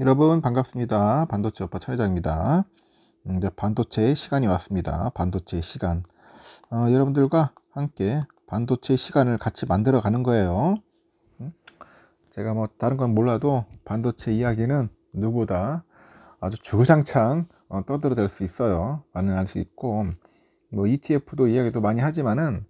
여러분 반갑습니다. 반도체 오빠 차례장입니다. 음, 반도체 시간이 왔습니다. 반도체 시간. 어, 여러분들과 함께 반도체 시간을 같이 만들어 가는 거예요. 음? 제가 뭐 다른 건 몰라도 반도체 이야기는 누구보다 아주 주구장창 어, 떠들어댈 수 있어요. 많은 알수 있고 뭐 ETF도 이야기도 많이 하지만은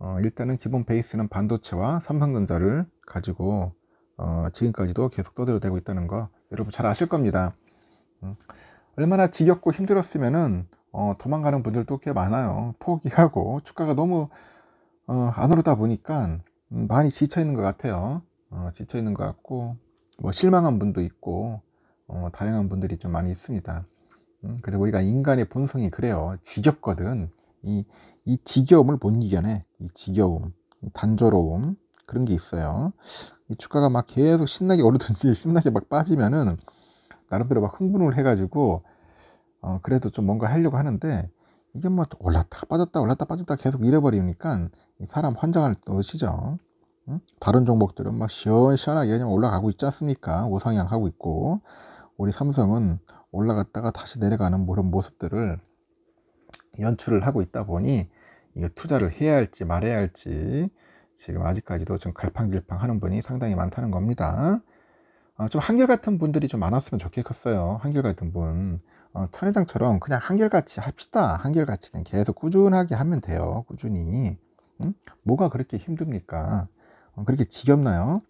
어, 일단은 기본 베이스는 반도체와 삼성전자를 가지고 어, 지금까지도 계속 떠들어대고 있다는 거 여러분 잘 아실 겁니다. 음, 얼마나 지겹고 힘들었으면은 어, 도망가는 분들도 꽤 많아요. 포기하고 주가가 너무 어, 안 오르다 보니까 음, 많이 지쳐 있는 것 같아요. 어, 지쳐 있는 것 같고 뭐 실망한 분도 있고 어, 다양한 분들이 좀 많이 있습니다. 음, 근데 우리가 인간의 본성이 그래요. 지겹거든. 이, 이 지겨움을 못 이겨내. 이 지겨움, 이 단조로움, 그런 게 있어요. 이 주가가 막 계속 신나게 오르든지 신나게 막 빠지면은 나름대로 막 흥분을 해가지고 어 그래도 좀 뭔가 하려고 하는데 이게 뭐 올랐다 빠졌다 올랐다 빠졌다 계속 잃어버리니까 사람 환장할 것이죠. 다른 종목들은 막 시원시원하게 그냥 올라가고 있지 않습니까? 오상향하고 있고 우리 삼성은 올라갔다가 다시 내려가는 그런 모습들을 연출을 하고 있다 보니 이거 투자를 해야 할지 말아야 할지 지금 아직까지도 좀 갈팡질팡 하는 분이 상당히 많다는 겁니다. 어, 좀 한결같은 분들이 좀 많았으면 좋겠어요. 한결같은 분. 어, 천회장처럼 그냥 한결같이 합시다. 한결같이 그냥 계속 꾸준하게 하면 돼요. 꾸준히. 응? 뭐가 그렇게 힘듭니까? 어, 그렇게 지겹나요?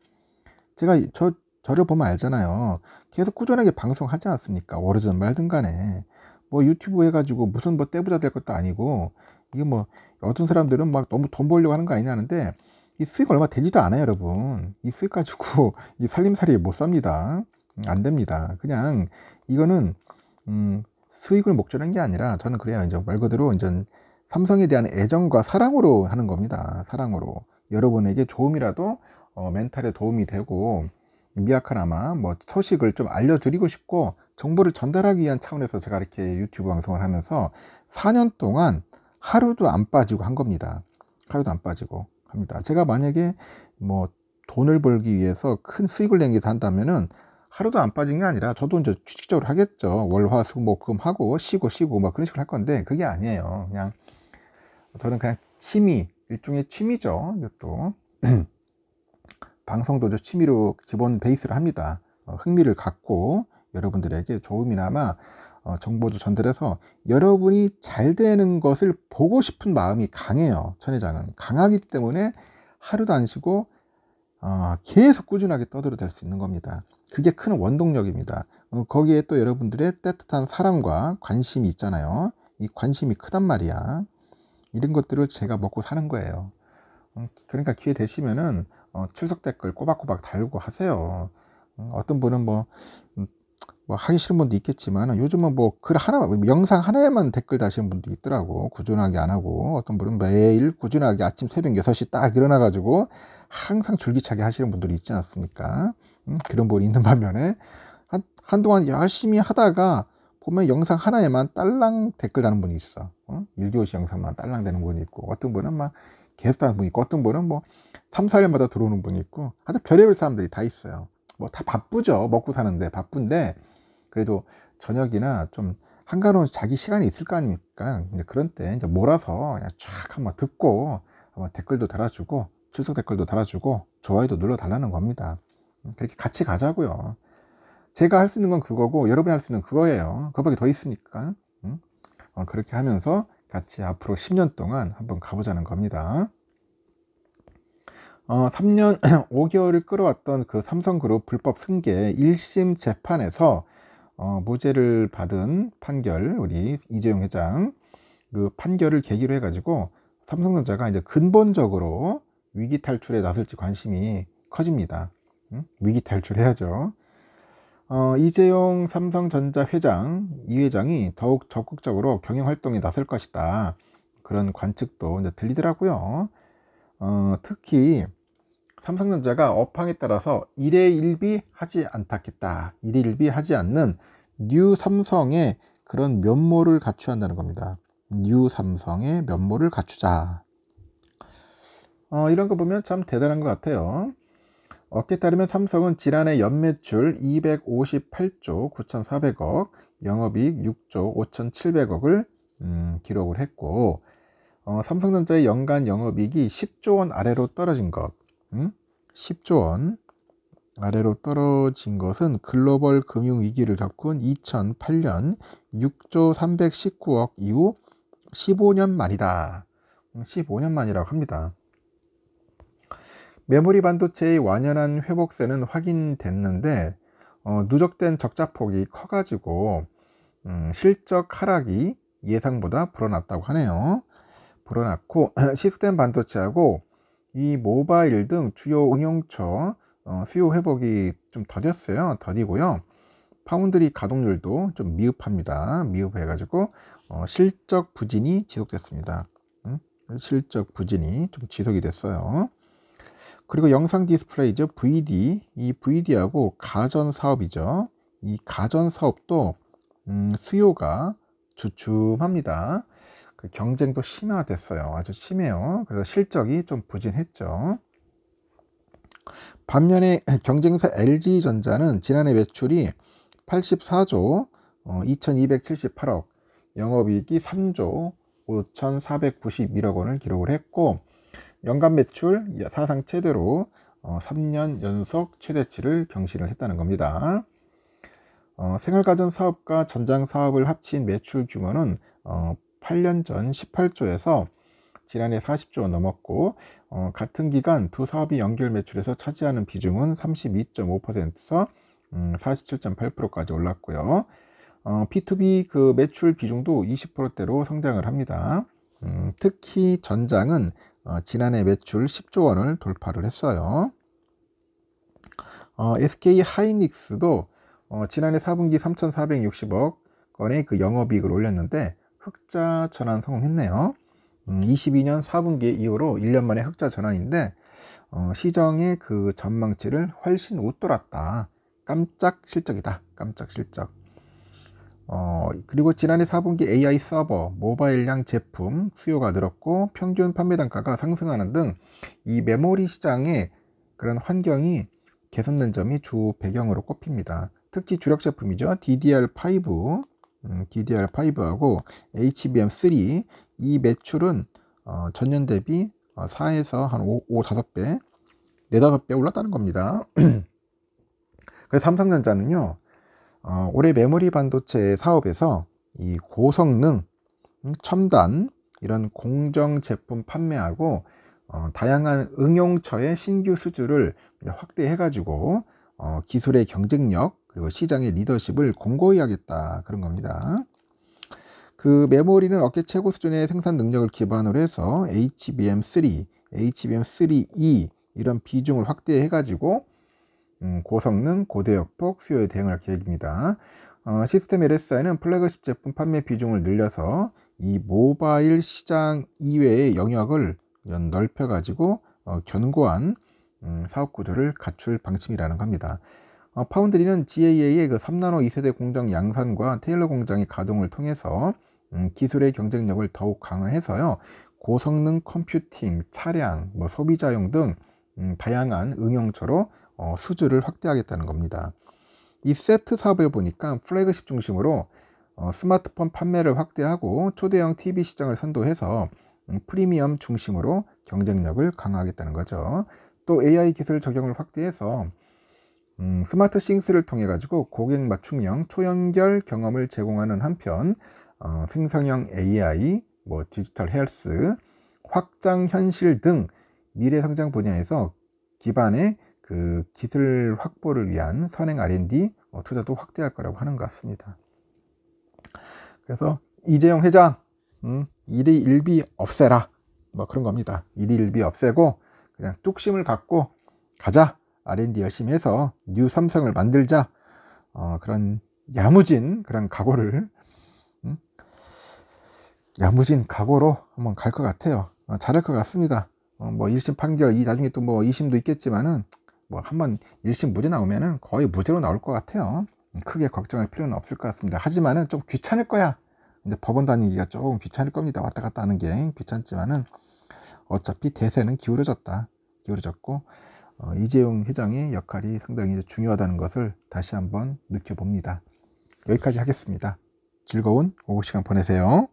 제가 저, 저를 보면 알잖아요. 계속 꾸준하게 방송하지 않습니까? 월요든 말든 간에. 뭐 유튜브 해가지고 무슨 뭐 때부자 될 것도 아니고 이게 뭐 어떤 사람들은 막 너무 돈 벌려고 하는 거 아니냐 하는데 이 수익 얼마 되지도 않아요 여러분 이 수익 가지고 이 살림살이 못 삽니다 음, 안 됩니다 그냥 이거는 음, 수익을 목적인 게 아니라 저는 그래요 이제 말 그대로 이제 삼성에 대한 애정과 사랑으로 하는 겁니다 사랑으로 여러분에게 조음이라도 어, 멘탈에 도움이 되고 미약하나마 뭐 소식을 좀 알려드리고 싶고 정보를 전달하기 위한 차원에서 제가 이렇게 유튜브 방송을 하면서 4년 동안 하루도 안 빠지고 한 겁니다. 하루도 안 빠지고 합니다. 제가 만약에 뭐 돈을 벌기 위해서 큰 수익을 내기 위해서 한다면은 하루도 안 빠진 게 아니라 저도 이제 취직적으로 하겠죠. 월화수목금 뭐 하고 쉬고 쉬고 막 그런 식으로 할 건데 그게 아니에요. 그냥 저는 그냥 취미 일종의 취미죠. 이것도 방송도 저 취미로 기본 베이스를 합니다. 어, 흥미를 갖고 여러분들에게 조금이나마 어, 정보도 전달해서 여러분이 잘 되는 것을 보고 싶은 마음이 강해요. 천혜자는 강하기 때문에 하루도 안 쉬고 어, 계속 꾸준하게 떠들어댈 수 있는 겁니다. 그게 큰 원동력입니다. 어, 거기에 또 여러분들의 따뜻한 사랑과 관심이 있잖아요. 이 관심이 크단 말이야. 이런 것들을 제가 먹고 사는 거예요. 음, 그러니까 기회 되시면은 어, 출석 댓글 꼬박꼬박 달고 하세요. 음, 어떤 분은 뭐 음, 뭐 하기 싫은 분도 있겠지만 요즘은 뭐 글 하나 영상 하나에만 댓글 다시는 분도 있더라고 꾸준하게 안 하고 어떤 분은 매일 꾸준하게 아침 새벽 6시 딱 일어나 가지고 항상 줄기차게 하시는 분들이 있지 않습니까 음, 그런 분이 있는 반면에 한, 한동안 열심히 하다가 보면 영상 하나에만 딸랑 댓글 다는 분이 있어 어? 1교시 영상만 딸랑 되는 분이 있고 어떤 분은 막 계속 다는 분이 있고 어떤 분은 뭐 3, 4일마다 들어오는 분이 있고 하여튼 별의별 사람들이 다 있어요 뭐 다 바쁘죠 먹고 사는데 바쁜데 그래도 저녁이나 좀 한가로운 자기 시간이 있을 거 아닙니까? 이제 그런 때 이제 몰아서 그냥 쫙 한번 듣고 한번 댓글도 달아주고 출석 댓글도 달아주고 좋아요도 눌러 달라는 겁니다. 음, 그렇게 같이 가자고요. 제가 할 수 있는 건 그거고 여러분이 할 수 있는 그거예요. 그거밖에 더 있으니까. 음? 어, 그렇게 하면서 같이 앞으로 10년 동안 한번 가보자는 겁니다. 어, 3년 5개월을 끌어왔던 그 삼성그룹 불법 승계 1심 재판에서 어, 무죄를 받은 판결 우리 이재용 회장 그 판결을 계기로 해가지고 삼성전자가 이제 근본적으로 위기 탈출에 나설지 관심이 커집니다. 응? 위기 탈출해야죠. 어, 이재용 삼성전자 회장 이 회장이 더욱 적극적으로 경영 활동에 나설 것이다. 그런 관측도 이제 들리더라고요. 어, 특히 삼성전자가 업황에 따라서 1회 1비 하지 않겠다 다 1회 1비 하지 않는 뉴 삼성의 그런 면모를 갖추한다는 겁니다. 뉴 삼성의 면모를 갖추자. 어, 이런 거 보면 참 대단한 것 같아요. 업계 따르면 삼성은 지난해 연매출 258조 9,400억, 영업이익 6조 5,700억을 음, 기록을 했고 어, 삼성전자의 연간 영업이익이 10조 원 아래로 떨어진 것 음? 10조 원 아래로 떨어진 것은 글로벌 금융위기를 겪은 2008년 6조 319억 이후 15년 만이다. 15년 만이라고 합니다. 메모리 반도체의 완연한 회복세는 확인됐는데 어, 누적된 적자폭이 커가지고 음, 실적 하락이 예상보다 불어났다고 하네요. 불어났고 시스템 반도체하고 이 모바일 등 주요 응용처 어, 수요 회복이 좀 더뎠어요. 더디고요. 파운드리 가동률도 좀 미흡합니다. 미흡해가지고 어, 실적 부진이 지속됐습니다. 음? 실적 부진이 좀 지속이 됐어요. 그리고 영상 디스플레이죠. VD 이 VD하고 가전 사업이죠. 이 가전 사업도 음, 수요가 주춤합니다. 그 경쟁도 심화됐어요. 아주 심해요. 그래서 실적이 좀 부진했죠. 반면에 경쟁사 LG전자는 지난해 매출이 84조 어, 2278억, 영업이익이 3조 5491억 원을 기록을 했고 연간 매출 사상 최대로 어, 3년 연속 최대치를 경신을 했다는 겁니다. 어, 생활가전 사업과 전장 사업을 합친 매출 규모는 어, 8년 전 18조에서 지난해 40조 넘었고 어, 같은 기간 두 사업이 연결 매출에서 차지하는 비중은 32.5%에서 음, 47.8%까지 올랐고요. 어, P2B 그 매출 비중도 20%대로 성장을 합니다. 음, 특히 전장은 어, 지난해 매출 10조 원을 돌파를 했어요. 어, SK 하이닉스도 어, 지난해 4분기 3,460억 건의 그 영업이익을 올렸는데 흑자 전환 성공했네요. 22년 음, 4분기 이후로 1년 만에 흑자 전환인데 어, 시장의그 전망치를 훨씬 웃돌았다. 깜짝 실적이다. 깜짝 실적. 어, 그리고 지난해 4분기 AI 서버, 모바일량 제품 수요가 늘었고 평균 판매 단가가 상승하는 등 이 메모리 시장의 그런 환경이 개선된 점이 주 배경으로 꼽힙니다. 특히 주력 제품이죠. DDR5 음, DDR5하고 HBM3 이 매출은 어, 전년 대비 4에서 어, 한 5, 5 5배 4, 5배 올랐다는 겁니다. 그래서 삼성전자는요. 어, 올해 메모리 반도체 사업에서 이 고성능, 음, 첨단 이런 공정 제품 판매하고 어, 다양한 응용처의 신규 수주를 확대해 가지고 어, 기술의 경쟁력 그리고 시장의 리더십을 공고히 하겠다 그런 겁니다. 그 메모리는 업계 최고 수준의 생산 능력을 기반으로 해서 HBM3, HBM3E e 이런 비중을 확대해 가지고 음, 고성능, 고대역폭 수요에 대응할 계획입니다. 어, 시스템 LSI는 플래그십 제품 판매 비중을 늘려서 이 모바일 시장 이외의 영역을 넓혀가지고 어, 견고한 음, 사업 구조를 갖출 방침이라는 겁니다. 어, 파운드리는 GAA의 그 3나노 2세대 공정 양산과 테일러 공장의 가동을 통해서 음, 기술의 경쟁력을 더욱 강화해서요. 고성능 컴퓨팅, 차량, 뭐 소비자용 등 음, 다양한 응용처로 어, 수주를 확대하겠다는 겁니다. 이 세트 사업을 보니까 플래그십 중심으로 어, 스마트폰 판매를 확대하고 초대형 TV 시장을 선도해서 음, 프리미엄 중심으로 경쟁력을 강화하겠다는 거죠. 또 AI 기술 적용을 확대해서 음, 스마트 싱스를 통해 가지고 고객 맞춤형 초연결 경험을 제공하는 한편 어, 생성형 AI, 뭐 디지털 헬스, 확장 현실 등 미래 성장 분야에서 기반의 그 기술 확보를 위한 선행 R&D 어, 투자도 확대할 거라고 하는 것 같습니다. 그래서 이재용 회장 음, 일이 일비 없애라 뭐 그런 겁니다. 일이 일비 없애고 그냥 뚝심을 갖고 가자 R&D 열심히 해서 뉴 삼성을 만들자 어, 그런 야무진 그런 각오를 음? 야무진 각오로 한번 갈 것 같아요 어, 잘할 것 같습니다 어, 뭐 1심 판결 이 나중에 또뭐 2심도 있겠지만은 뭐 한번 1심 무죄 나오면은 거의 무죄로 나올 것 같아요 음, 크게 걱정할 필요는 없을 것 같습니다 하지만은 좀 귀찮을 거야 이제 법원 다니기가 조금 귀찮을 겁니다 왔다 갔다 하는 게 귀찮지만은 어차피 대세는 기울어졌다 기울어졌고 어, 이재용 회장의 역할이 상당히 중요하다는 것을 다시 한번 느껴봅니다. 여기까지 하겠습니다. 즐거운 오후 시간 보내세요.